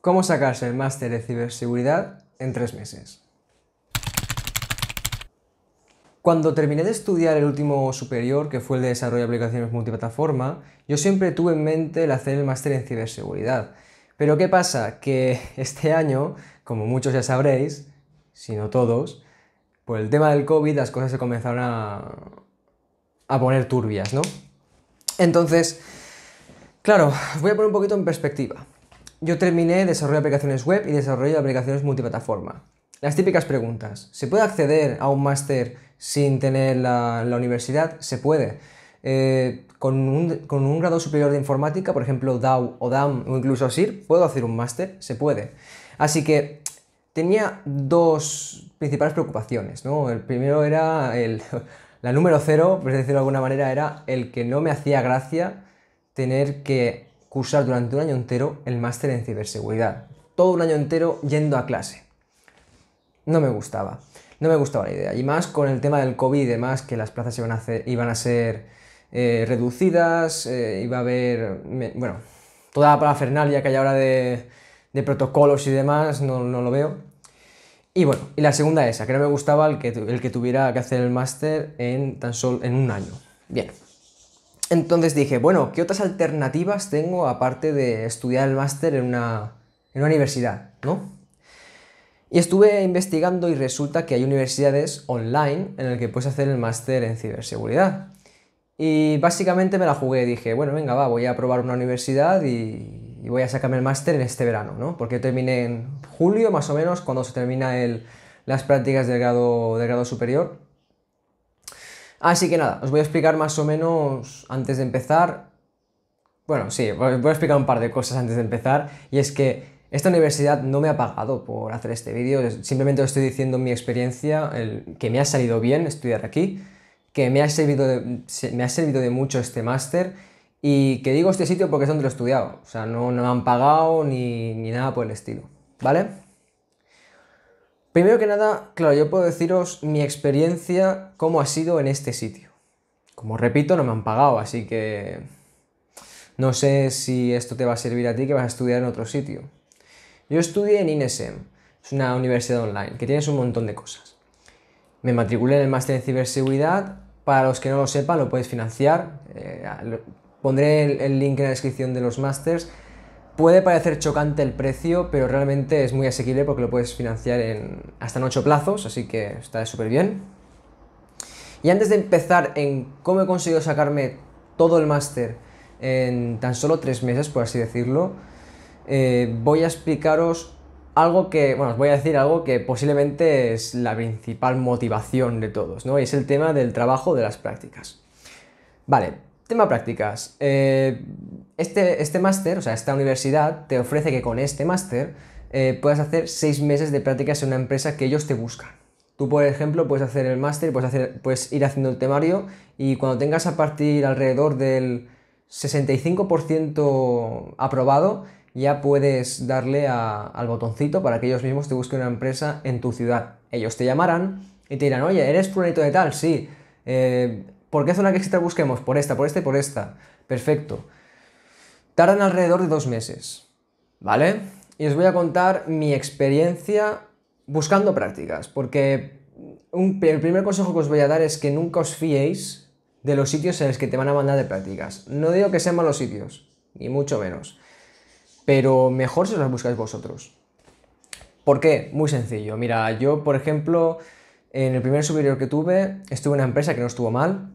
cómo sacarse el máster de ciberseguridad en tres meses. Cuando terminé de estudiar el último superior, que fue el de desarrollo de aplicaciones multiplataforma, yo siempre tuve en mente el hacer el máster en ciberseguridad. Pero ¿qué pasa? Que este año, como muchos ya sabréis, si no todos, por el tema del COVID las cosas se comenzaron a, a poner turbias, ¿no? Entonces, claro, voy a poner un poquito en perspectiva. Yo terminé desarrollo de aplicaciones web y desarrollo de aplicaciones multiplataforma. Las típicas preguntas. ¿Se puede acceder a un máster sin tener la, universidad? Se puede. Eh, con, un, grado superior de informática, por ejemplo DAO o DAM o incluso SIR, ¿puedo hacer un máster? Se puede. Así que tenía dos principales preocupaciones. ¿no? El primero era el, la número cero, por decirlo de alguna manera, era el que no me hacía gracia tener que cursar durante un año entero el máster en ciberseguridad. Todo un año entero yendo a clase. No me gustaba. No me gustaba la idea. Y más con el tema del COVID y demás, que las plazas iban a, ser eh, reducidas, eh, iba a haber, bueno, toda la parafernalia que hay ahora de, de protocolos y demás, no, lo veo. Y bueno, y la segunda esa, que no me gustaba el que, el que tuviera que hacer el máster en tan solo en un año. Bien. Entonces dije, bueno, ¿qué otras alternativas tengo aparte de estudiar el máster en una, universidad? ¿no? Y estuve investigando y resulta que hay universidades online en las que puedes hacer el máster en ciberseguridad. Y básicamente me la jugué, dije, bueno, venga, va, voy a probar una universidad y, voy a sacarme el máster en este verano, ¿no? Porque yo terminé en julio más o menos, cuando se termina las prácticas del grado, del grado superior. Así que nada, os voy a explicar más o menos antes de empezar. Bueno, sí, voy a explicar un par de cosas antes de empezar. Y es que esta universidad no me ha pagado por hacer este vídeo, simplemente os estoy diciendo mi experiencia, el, que me ha salido bien estudiar aquí, que me ha servido de, me ha servido de mucho este máster y que digo este sitio porque es donde lo he estudiado. O sea, no, me han pagado ni nada por el estilo. ¿Vale? Primero que nada, claro, yo puedo deciros mi experiencia, cómo ha sido en este sitio. Como repito, no me han pagado, así que no sé si esto te va a servir a ti que vas a estudiar en otro sitio. Yo estudié en INESEM, es una universidad online que tienes un montón de cosas. Me matriculé en el máster en ciberseguridad, para los que no lo sepan lo puedes financiar, eh, pondré el, el link en la descripción de los másters Puede parecer chocante el precio, pero realmente es muy asequible porque lo puedes financiar en, hasta en 8 plazos, así que está súper bien. Y antes de empezar en cómo he conseguido sacarme todo el máster en tan solo tres meses, por así decirlo, eh, voy a explicaros algo que, bueno, os voy a decir algo que posiblemente es la principal motivación de todos, ¿no? Y es el tema del trabajo de las prácticas. Vale, Tema prácticas. Eh, este este máster, o sea, esta universidad te ofrece que con este máster eh, puedas hacer seis meses de prácticas en una empresa que ellos te buscan. Tú, por ejemplo, puedes hacer el máster, puedes, puedes ir haciendo el temario y cuando tengas a partir alrededor del 65% aprobado, ya puedes darle al botoncito para que ellos mismos te busquen una empresa en tu ciudad. Ellos te llamarán y te dirán, oye, ¿eres fulanito de tal? Sí. Eh, ¿Por qué zona que exista busquemos? Por esta, por esta y por esta. Perfecto. Tardan alrededor de dos meses, ¿vale? Y os voy a contar mi experiencia buscando prácticas, porque el primer consejo que os voy a dar es que nunca os fiéis de los sitios en los que te van a mandar de prácticas. No digo que sean malos sitios, ni mucho menos, pero mejor si los buscáis vosotros. ¿Por qué? Muy sencillo. Mira, yo, por ejemplo, en el primer superior que tuve, estuve en una empresa que no estuvo mal,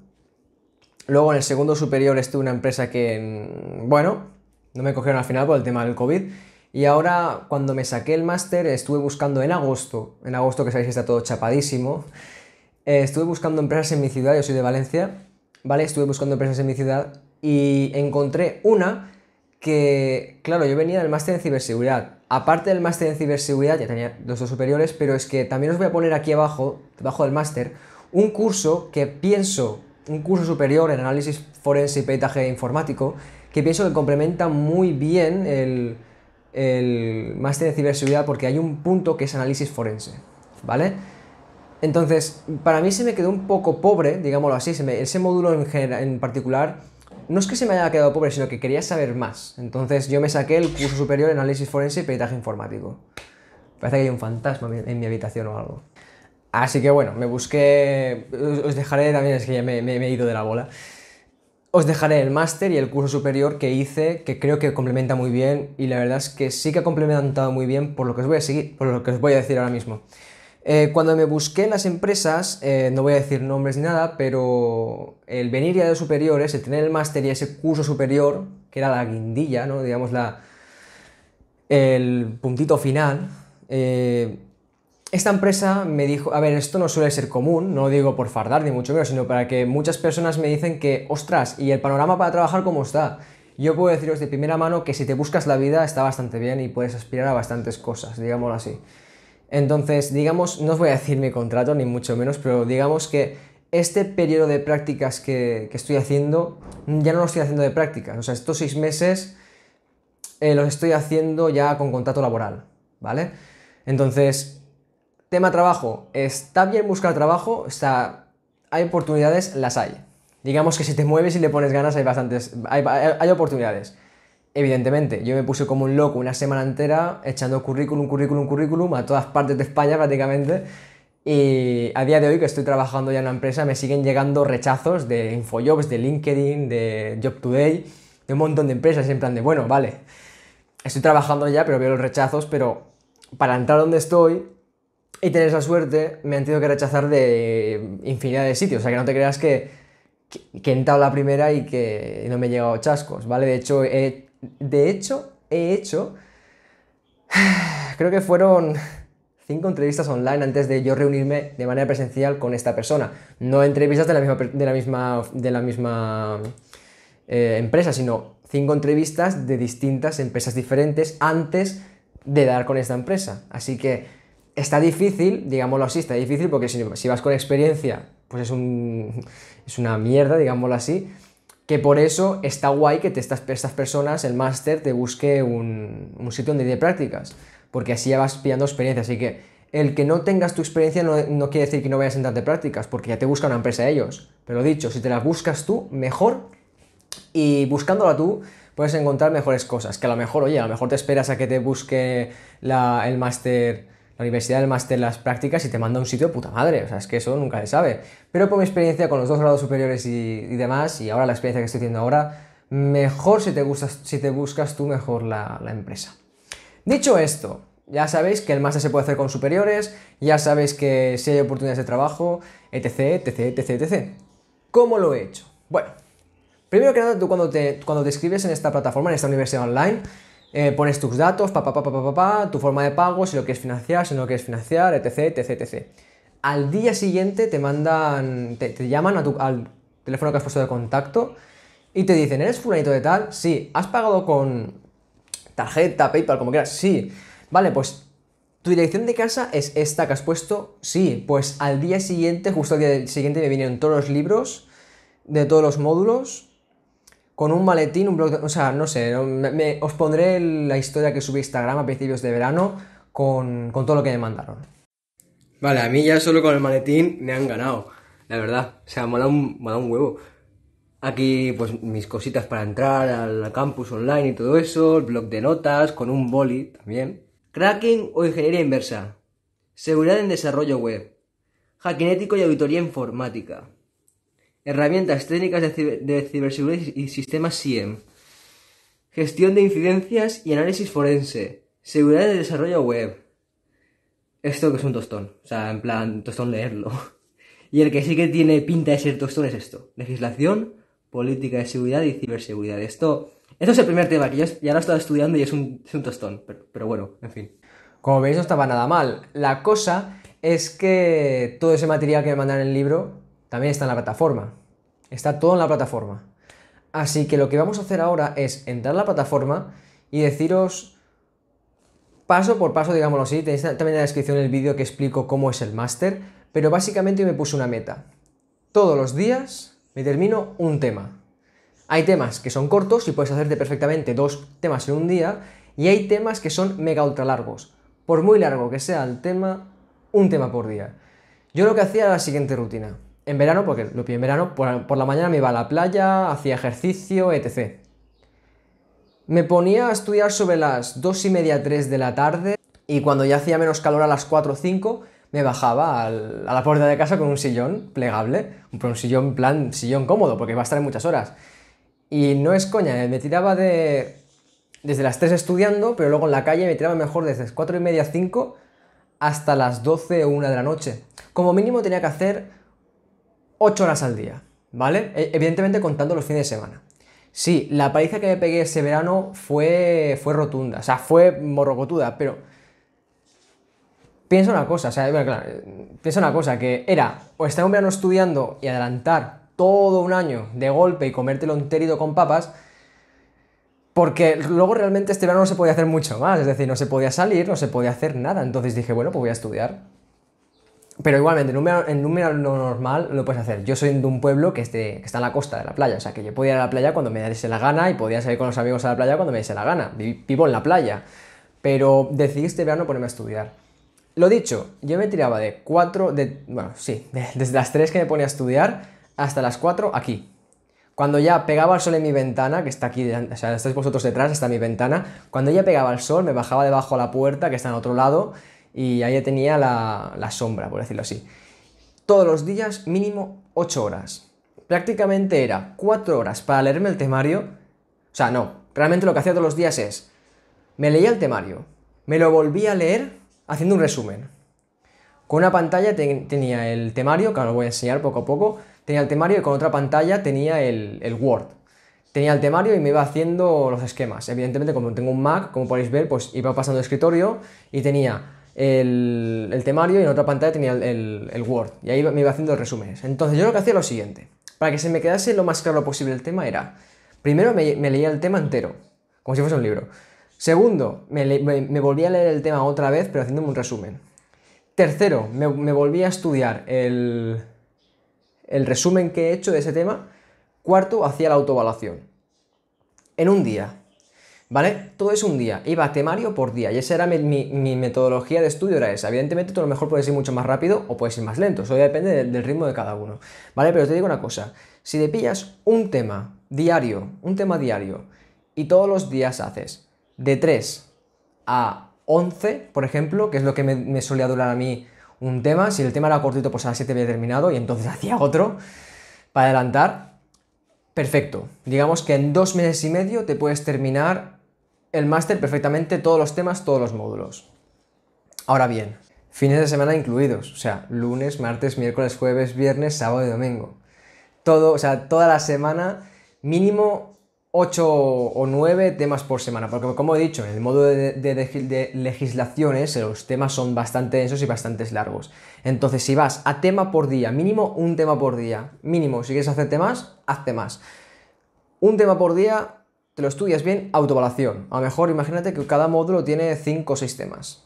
Luego en el segundo superior estuve en una empresa que, bueno, no me cogieron al final por el tema del COVID. Y ahora cuando me saqué el máster estuve buscando en agosto, en agosto que sabéis está todo chapadísimo, eh, estuve buscando empresas en mi ciudad, yo soy de Valencia, ¿vale? Estuve buscando empresas en mi ciudad y encontré una que, claro, yo venía del máster en ciberseguridad. Aparte del máster en ciberseguridad, ya tenía los dos superiores, pero es que también os voy a poner aquí abajo, debajo del máster, un curso que pienso un curso superior en análisis forense y peitaje informático que pienso que complementa muy bien el, el máster de ciberseguridad porque hay un punto que es análisis forense, ¿vale? Entonces, para mí se me quedó un poco pobre, digámoslo así, se me, ese módulo en, en particular, no es que se me haya quedado pobre, sino que quería saber más. Entonces yo me saqué el curso superior en análisis forense y peitaje informático. Parece que hay un fantasma en mi habitación o algo. Así que bueno, me busqué, os dejaré también, es que ya me, he ido de la bola, os dejaré el máster y el curso superior que hice, que creo que complementa muy bien y la verdad es que sí que ha complementado muy bien por lo que os voy a seguir, por lo que os voy a decir ahora mismo. Eh, cuando me busqué en las empresas, eh, no voy a decir nombres ni nada, pero el venir ya de superiores, el tener el máster y ese curso superior, que era la guindilla, ¿no? digamos la, el puntito final, eh, esta empresa me dijo, a ver, esto no suele ser común, no digo por fardar ni mucho menos, sino para que muchas personas me dicen que, ostras, ¿y el panorama para trabajar cómo está? Yo puedo deciros de primera mano que si te buscas la vida está bastante bien y puedes aspirar a bastantes cosas, digámoslo así. Entonces, digamos, no os voy a decir mi contrato ni mucho menos, pero digamos que este periodo de prácticas que, estoy haciendo, ya no lo estoy haciendo de prácticas, o sea, estos seis meses eh, los estoy haciendo ya con contrato laboral, ¿vale? Entonces, Tema trabajo. Está bien buscar trabajo, está, hay oportunidades, las hay. Digamos que si te mueves y le pones ganas, hay bastantes, hay, oportunidades. Evidentemente, yo me puse como un loco una semana entera echando currículum, currículum, currículum a todas partes de España prácticamente. Y a día de hoy que estoy trabajando ya en una empresa, me siguen llegando rechazos de InfoJobs, de LinkedIn, de Job Today, de un montón de empresas, en plan de, bueno, vale, estoy trabajando ya, pero veo los rechazos, pero para entrar donde estoy y tener esa suerte me han tenido que rechazar de infinidad de sitios. O sea, que no te creas que, que, he entrado la primera y que no me he llegado chascos, ¿vale? De hecho, he, de hecho, he hecho. Creo que fueron cinco entrevistas online antes de yo reunirme de manera presencial con esta persona. No entrevistas de la misma, de la misma, de la misma eh, empresa, sino cinco entrevistas de distintas empresas diferentes antes de dar con esta empresa. Así que está difícil, digámoslo así, está difícil porque si, vas con experiencia, pues es, un, es una mierda, digámoslo así, que por eso está guay que te, estas, personas, el máster, te busque un, sitio donde de prácticas, porque así ya vas pillando experiencia, así que el que no tengas tu experiencia no, quiere decir que no vayas a entrar de prácticas, porque ya te busca una empresa ellos, pero dicho, si te las buscas tú, mejor, y buscándola tú, puedes encontrar mejores cosas, que a lo mejor, oye, a lo mejor te esperas a que te busque el máster la universidad, el máster, las prácticas y te manda a un sitio de puta madre. O sea, es que eso nunca se sabe. Pero por mi experiencia con los dos grados superiores y, demás, y ahora la experiencia que estoy haciendo ahora, mejor si te, gustas, si te buscas tú mejor la, empresa. Dicho esto, ya sabéis que el máster se puede hacer con superiores, ya sabéis que si hay oportunidades de trabajo, etc, etc, etc, etc. ¿Cómo lo he hecho? Bueno, primero que nada, tú cuando te, cuando te inscribes en esta plataforma, en esta universidad online, eh, pones tus datos, tu forma de pago, si lo quieres financiar, si no lo quieres financiar, etc, etc, etc. Al día siguiente te mandan, te, llaman a al teléfono que has puesto de contacto y te dicen, ¿eres fulanito de tal? Sí. ¿Has pagado con tarjeta, PayPal, como quieras? Sí. Vale, pues tu dirección de casa es esta que has puesto. Sí. Pues al día siguiente, justo al día siguiente me vinieron todos los libros de todos los módulos con un maletín, un blog, o sea, no sé, os pondré la historia que subí a Instagram a principios de verano con, todo lo que me mandaron. Vale, a mí ya solo con el maletín me han ganado, la verdad, o sea, me ha dado un, un huevo. Aquí, pues, mis cositas para entrar al campus online y todo eso, el blog de notas, con un boli también. Cracking o ingeniería inversa. Seguridad en desarrollo web. Hackinético y auditoría informática herramientas técnicas de, ciberseguridad y sistemas SIEM, gestión de incidencias y análisis forense, seguridad de desarrollo web. Esto que es un tostón, o sea, en plan, tostón leerlo. Y el que sí que tiene pinta de ser tostón es esto, legislación, política de seguridad y ciberseguridad. Esto, esto es el primer tema que yo ya lo he estado estudiando y es un, tostón, pero, bueno, en fin. Como veis, no estaba nada mal. La cosa es que todo ese material que me mandan en el libro también está en la plataforma. Está todo en la plataforma. Así que lo que vamos a hacer ahora es entrar a la plataforma y deciros paso por paso, digámoslo así. Tenéis también en la descripción el vídeo que explico cómo es el máster, pero básicamente yo me puse una meta. Todos los días me termino un tema. Hay temas que son cortos y puedes hacerte perfectamente dos temas en un día, y hay temas que son mega ultra largos. Por muy largo que sea el tema, un tema por día. Yo lo que hacía era la siguiente rutina en verano, porque lo pillé en verano, por, la mañana me iba a la playa, hacía ejercicio, etc. Me ponía a estudiar sobre las 2 y media, 3 de la tarde y cuando ya hacía menos calor a las 4 o 5 me bajaba a la puerta de casa con un sillón plegable, un, un sillón plan, sillón cómodo, porque va a estar en muchas horas. Y no es coña, eh, me tiraba de, desde las 3 estudiando, pero luego en la calle me tiraba mejor desde las 4 y media, 5 hasta las 12 o 1 de la noche. Como mínimo tenía que hacer 8 horas al día, ¿vale? E, evidentemente contando los fines de semana. Sí, la paliza que me pegué ese verano fue, fue rotunda, o sea, fue morrocotuda, pero pienso una cosa, o sea, claro, piensa una cosa, que era o estar un verano estudiando y adelantar todo un año de golpe y comértelo enterido con papas, porque luego realmente este verano no se podía hacer mucho más, es decir, no se podía salir, no se podía hacer nada, entonces dije, bueno, pues voy a estudiar, pero igualmente, en un, verano, normal lo puedes hacer. Yo soy de un pueblo que, está en la costa de la playa, o sea que yo podía ir a la playa cuando me diese la gana y podía salir con los amigos a la playa cuando me diese la gana. Vivo en la playa. Pero decidí este verano ponerme a estudiar. Lo dicho, yo me tiraba de 4, de, bueno, sí, desde las tres que me ponía a estudiar hasta las cuatro aquí. Cuando ya pegaba el sol en mi ventana, que está aquí, o sea, estáis vosotros detrás, está mi ventana, cuando ya pegaba el sol me bajaba debajo a la puerta, que está en otro lado, y ahí tenía la, sombra, por decirlo así. Todos los días mínimo 8 horas. Prácticamente era 4 horas para leerme el temario. O sea, no, realmente lo que hacía todos los días es, me leía el temario, me lo volvía a leer haciendo un resumen. Con una pantalla tenía el temario, que ahora lo voy a enseñar poco a poco, tenía el temario y con otra pantalla tenía el, Word. Tenía el temario y me iba haciendo los esquemas. Evidentemente, como tengo un Mac, como podéis ver, pues iba pasando el escritorio y tenía el, temario y en otra pantalla tenía el, Word. Y ahí me iba haciendo resúmenes. Entonces yo lo que hacía lo siguiente. Para que se me quedase lo más claro posible el tema era, primero me, leía el tema entero, como si fuese un libro. Segundo, me, volvía a leer el tema otra vez, pero haciéndome un resumen. Tercero, me, volvía volví a estudiar el, el resumen que he hecho de ese tema. Cuarto, hacía la autoevaluación. En un día, ¿vale? Todo es un día, iba temario por día y esa era mi, metodología de estudio, era esa. Evidentemente tú a lo mejor puedes ir mucho más rápido o puedes ir más lento, eso ya depende del, ritmo de cada uno, ¿vale? Pero te digo una cosa, si te pillas un tema diario, un tema diario, y todos los días haces de 3 a 11, por ejemplo, que es lo que me, me solía durar a mí un tema, si el tema era cortito pues a las 7 había terminado y entonces hacía otro para adelantar, Perfecto. Digamos que en dos meses y medio te puedes terminar el máster perfectamente, todos los temas, todos los módulos. Ahora bien, fines de semana incluidos, o sea, lunes, martes, miércoles, jueves, viernes, sábado y domingo. Todo, o sea, toda la semana, mínimo 8 o 9 temas por semana, porque como he dicho, en el modo de, legislaciones los temas son bastante densos y bastante largos. Entonces, si vas a tema por día, mínimo un tema por día, mínimo, si quieres hacer temas, hazte más. Un tema por día, te lo estudias bien, autoevaluación. A lo mejor imagínate que cada módulo tiene 5 o 6 temas.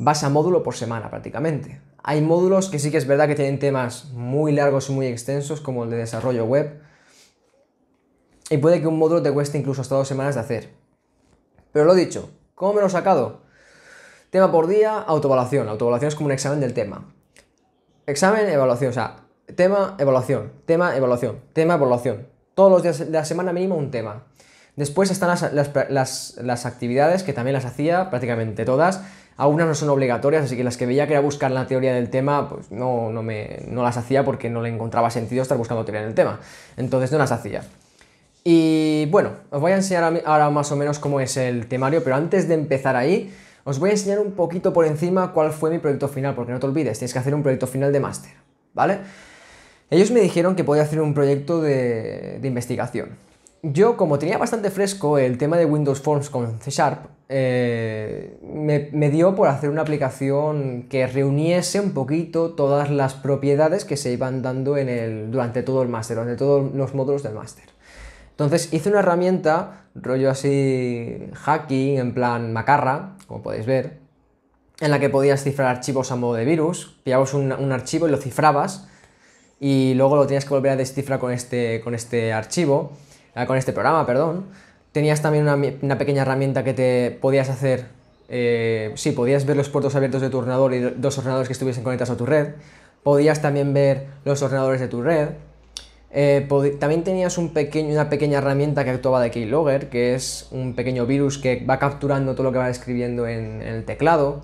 Vas a módulo por semana prácticamente. Hay módulos que sí que es verdad que tienen temas muy largos y muy extensos, como el de desarrollo web, y puede que un módulo te cueste incluso hasta dos semanas de hacer. Pero lo dicho, ¿cómo me lo he sacado? Tema por día, autoevaluación. Autoevaluación es como un examen del tema. Examen, evaluación. O sea, tema, evaluación. Tema, evaluación. Tema, evaluación. Todos los días de la semana mínimo un tema. Después están las, actividades, que también las hacía prácticamente todas. Algunas no son obligatorias, así que las que veía que era buscar la teoría del tema, pues no, no, me, no las hacía porque no le encontraba sentido estar buscando teoría el tema. Entonces no las hacía. Y bueno, os voy a enseñar ahora más o menos cómo es el temario, pero antes de empezar ahí, os voy a enseñar un poquito por encima cuál fue mi proyecto final, porque no te olvides, tienes que hacer un proyecto final de máster, ¿vale? Ellos me dijeron que podía hacer un proyecto de, investigación. Yo, como tenía bastante fresco el tema de Windows Forms con C Sharp, eh, me, dio por hacer una aplicación que reuniese un poquito todas las propiedades que se iban dando en el, durante todo el máster, durante todos los módulos del máster. Entonces hice una herramienta, rollo así hacking, en plan macarra, como podéis ver, en la que podías cifrar archivos a modo de virus, pillabas un, archivo y lo cifrabas, y luego lo tenías que volver a descifrar con este, con este archivo, ah, con este programa, perdón. Tenías también una, una pequeña herramienta que te podías hacer eh, sí, podías ver los puertos abiertos de tu ordenador y dos ordenadores que estuviesen conectados a tu red. Podías también ver los ordenadores de tu red. Eh, también tenías una pequeña herramienta que actuaba de keylogger, que es un pequeño virus que va capturando todo lo que va escribiendo en, el teclado.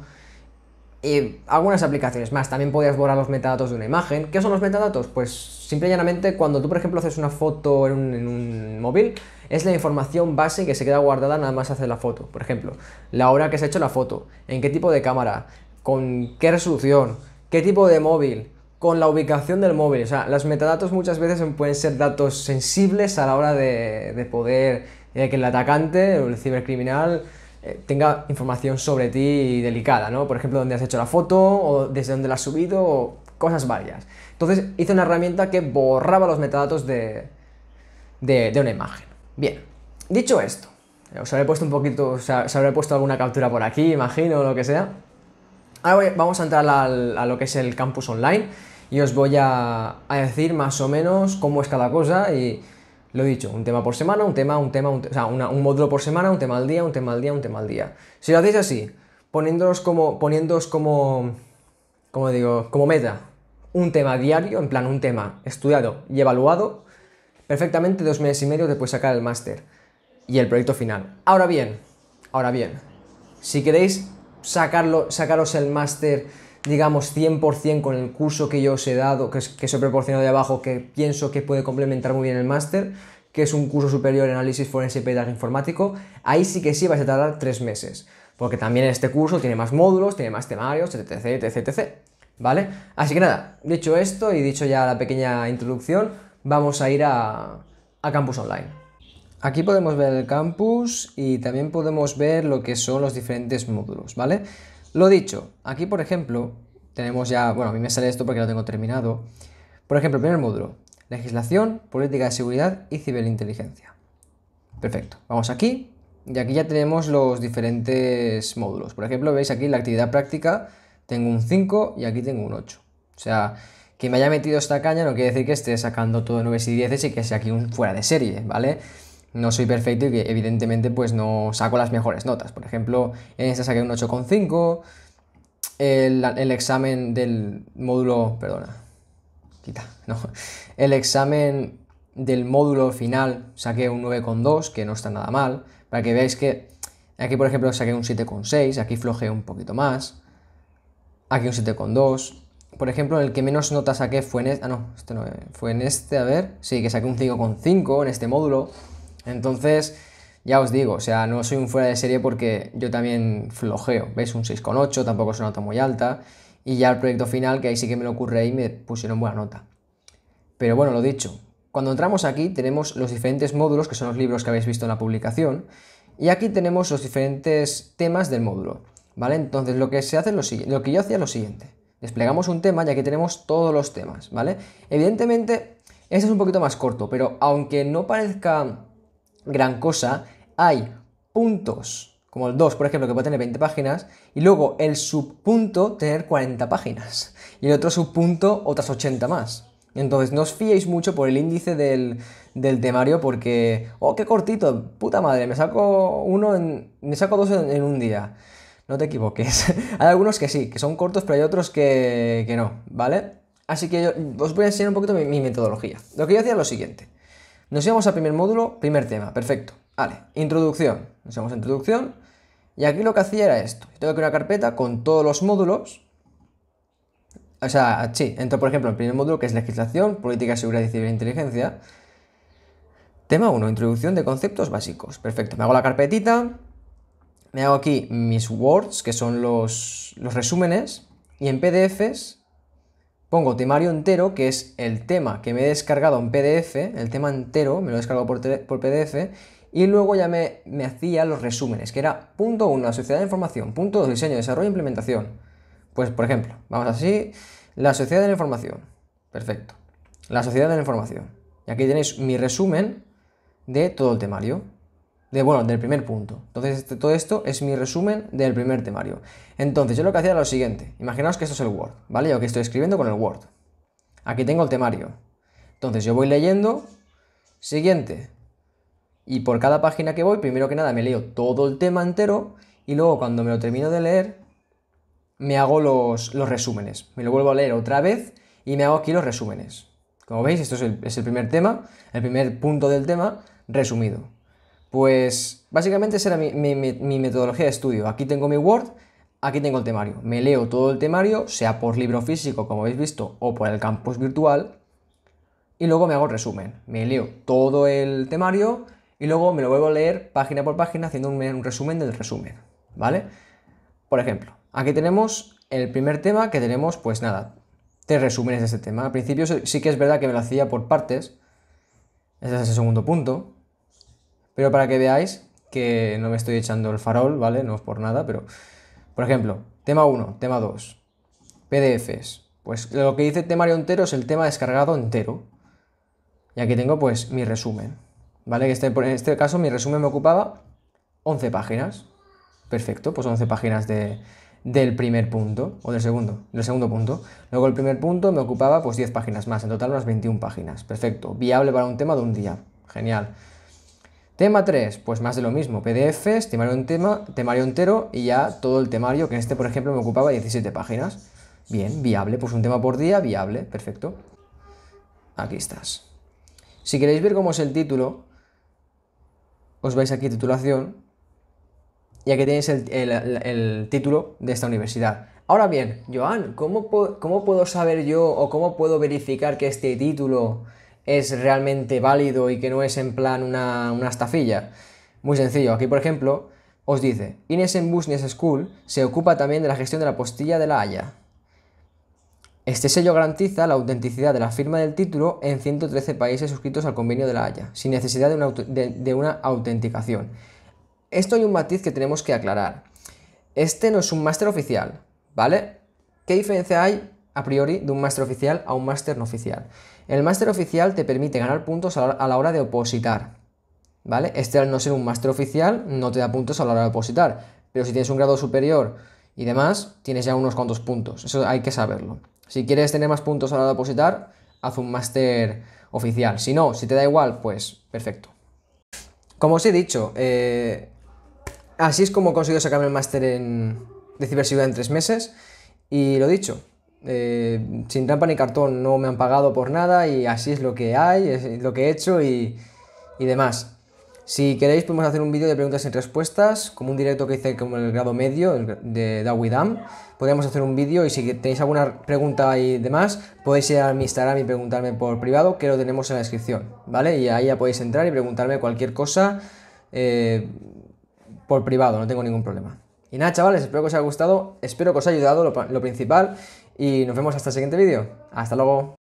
Y algunas aplicaciones más. También podías borrar los metadatos de una imagen. ¿Qué son los metadatos? Pues simple y llanamente cuando tú, por ejemplo, haces una foto en un, en un móvil, es la información base que se queda guardada nada más hacer la foto. Por ejemplo, la hora que se ha hecho la foto, en qué tipo de cámara, con qué resolución, qué tipo de móvil, con la ubicación del móvil. O sea, los metadatos muchas veces pueden ser datos sensibles a la hora de, poder eh, que el atacante o el cibercriminal eh, tenga información sobre ti delicada, ¿no? Por ejemplo, dónde has hecho la foto o desde dónde la has subido o cosas varias. Entonces hice una herramienta que borraba los metadatos de, una imagen. Bien, dicho esto, eh, os habré puesto un poquito, os habré puesto alguna captura por aquí, imagino, lo que sea. Ahora vamos a entrar a lo que es el campus online y os voy a, decir más o menos cómo es cada cosa y lo he dicho, un tema por semana, un tema, un tema, un o sea, un módulo por semana, un tema al día, un tema al día, un tema al día. Si lo hacéis así, poniéndoos como, poniéndoos como, como digo, como meta, un tema diario, en plan un tema estudiado y evaluado, perfectamente dos meses y medio después sacar el máster y el proyecto final. Ahora bien, ahora bien, si queréis sacarlo, sacaros el máster digamos, 100% con el curso que yo os he dado, que, se que os he proporcionado de abajo, que pienso que puede complementar muy bien el máster, que es un curso superior en análisis forense y pedagógico informático, ahí sí que sí vais a tardar tres meses, porque también este curso tiene más módulos, tiene más temarios, etc, etc, etc, ¿vale? Así que nada, dicho esto y dicho ya la pequeña introducción, vamos a ir a campus online. Aquí podemos ver el campus y también podemos ver lo que son los diferentes módulos, ¿vale? Lo dicho, aquí por ejemplo, tenemos ya, bueno, a mí me sale esto porque lo tengo terminado. Por ejemplo, el primer módulo, legislación, política de seguridad y ciberinteligencia. Perfecto, vamos aquí y aquí ya tenemos los diferentes módulos. Por ejemplo, veis aquí la actividad práctica, tengo un 5 y aquí tengo un 8. O sea, que me haya metido esta caña no quiere decir que esté sacando todo 9 y 10 y que sea aquí un fuera de serie, ¿vale? no soy perfecto y que evidentemente pues no saco las mejores notas. Por ejemplo, en esta saqué un 8,5, el, el examen del módulo, perdona, quita, no, el examen del módulo final saqué un 9,2, que no está nada mal, para que veáis que aquí por ejemplo saqué un 7,6, aquí floje un poquito más, aquí un 7,2... Por ejemplo, el que menos notas saqué fue en este, ah no, este no, fue en este, a ver, sí, que saqué un 5,5 en este módulo, entonces, ya os digo, o sea, no soy un fuera de serie porque yo también flojeo, ¿veis? Un 6,8, tampoco es una nota muy alta. Y ya el proyecto final, que ahí sí que me lo ocurre y me pusieron buena nota. Pero bueno, lo dicho, cuando entramos aquí tenemos los diferentes módulos, que son los libros que habéis visto en la publicación, y aquí tenemos los diferentes temas del módulo, ¿vale? Entonces lo que se hace lo siguiente, lo que yo hacía es lo siguiente. Desplegamos un tema y aquí tenemos todos los temas, ¿vale? Evidentemente, este es un poquito más corto, pero aunque no parezca gran cosa. Hay puntos, como el 2, por ejemplo, que puede tener 20 páginas, y luego el subpunto tener 40 páginas, y el otro subpunto otras 80 más. Entonces no os fiéis mucho por el índice del, del temario porque, oh, qué cortito, puta madre, me saco uno, en, me saco dos en, un día. No te equivoques. hay algunos que sí, que son cortos, pero hay otros que, que no, ¿vale? Así que os voy a enseñar un poquito mi, mi metodología. Lo que yo hacía es lo siguiente. Nos íbamos al primer módulo, primer tema, perfecto. Vale, introducción. Nos íbamos a introducción. Y aquí lo que hacía era esto. tengo aquí una carpeta con todos los módulos. O sea, sí, entro por ejemplo en el primer módulo que es legislación, política, seguridad y ciberinteligencia. Tema 1, introducción de conceptos básicos. Perfecto, me hago la carpetita, me hago aquí mis words, que son los, los resúmenes, y en PDFs pongo temario entero, que es el tema que me he descargado en PDF, el tema entero, me lo he descargado por, PDF, y luego ya me, me, hacía los resúmenes, que era punto 1, la sociedad de información, punto 2, diseño, desarrollo e implementación. Pues, por ejemplo, vamos así, la sociedad de la información. Perfecto. La sociedad de la información. Y aquí tenéis mi resumen de todo el temario de, bueno, del primer punto. Entonces, este, todo esto es mi resumen del primer temario. Entonces, yo lo que hacía era lo siguiente. Imaginaos que esto es el Word, ¿vale? Yo que estoy escribiendo con el Word. Aquí tengo el temario. Entonces, yo voy leyendo. Siguiente. Y por cada página que voy, primero que nada me leo todo el tema entero y luego cuando me lo termino de leer, me hago los, resúmenes. Me lo vuelvo a leer otra vez y me hago aquí los resúmenes. Como veis, esto es es el primer tema, el primer punto del tema resumido. Pues básicamente esa era mi, metodología de estudio. Aquí tengo mi Word, aquí tengo el temario. Me leo todo el temario, sea por libro físico, como habéis visto, o por el campus virtual, y luego me hago el resumen. Me leo todo el temario y luego me lo vuelvo a leer página por página haciendo un, resumen del resumen, ¿vale? Por ejemplo, aquí tenemos el primer tema que tenemos, pues nada, tres resúmenes de este tema. Al principio sí que es verdad que me lo hacía por partes. Ese es el segundo punto. Pero para que veáis que no me estoy echando el farol, ¿vale? No es por nada, pero... Por ejemplo, tema 1, tema 2, PDFs. Pues lo que dice temario entero es el tema descargado entero. Y aquí tengo pues mi resumen, ¿vale? Que este, en este caso mi resumen me ocupaba 11 páginas. Perfecto, pues 11 páginas del primer punto, o del segundo, del segundo punto. Luego el primer punto me ocupaba pues 10 páginas más, en total unas 21 páginas. Perfecto, viable para un tema de un día. Genial. Tema 3, pues más de lo mismo, PDF, temario, tema, temario entero y ya todo el temario, que en este por ejemplo me ocupaba 17 páginas. Bien, viable, pues un tema por día, viable, perfecto. Aquí estás. Si queréis ver cómo es el título, os vais aquí a titulación y aquí tenéis el, título de esta universidad. Ahora bien, Joan, ¿cómo puedo saber yo o cómo puedo verificar que este título es realmente válido y que no es en plan una, una estafilla. Muy sencillo, aquí por ejemplo os dice, en Business School se ocupa también de la gestión de la postilla de la Haya. Este sello garantiza la autenticidad de la firma del título en 113 países suscritos al convenio de la Haya, sin necesidad de una, de una autenticación. Esto hay un matiz que tenemos que aclarar. Este no es un máster oficial, ¿vale? ¿Qué diferencia hay a priori de un máster oficial a un máster no oficial? El máster oficial te permite ganar puntos a la hora de opositar, ¿vale? Este al no ser un máster oficial no te da puntos a la hora de opositar, pero si tienes un grado superior y demás, tienes ya unos cuantos puntos, eso hay que saberlo. Si quieres tener más puntos a la hora de opositar, haz un máster oficial. Si no, si te da igual, pues perfecto. Como os he dicho, eh, así es como he conseguido sacarme el máster en, de ciberseguridad en tres meses. Y lo dicho, eh, sin trampa ni cartón, no me han pagado por nada y así es lo que hay, es lo que he hecho y, demás. Si queréis podemos hacer un vídeo de preguntas y respuestas, como un directo que hice como el grado medio de Dawidam. Podríamos hacer un vídeo y si tenéis alguna pregunta y demás, podéis ir a mi Instagram y preguntarme por privado, que lo tenemos en la descripción, ¿vale? Y ahí ya podéis entrar y preguntarme cualquier cosa eh, por privado, no tengo ningún problema. Y nada, chavales, espero que os haya gustado, espero que os haya ayudado lo principal y nos vemos hasta el siguiente vídeo. Hasta luego.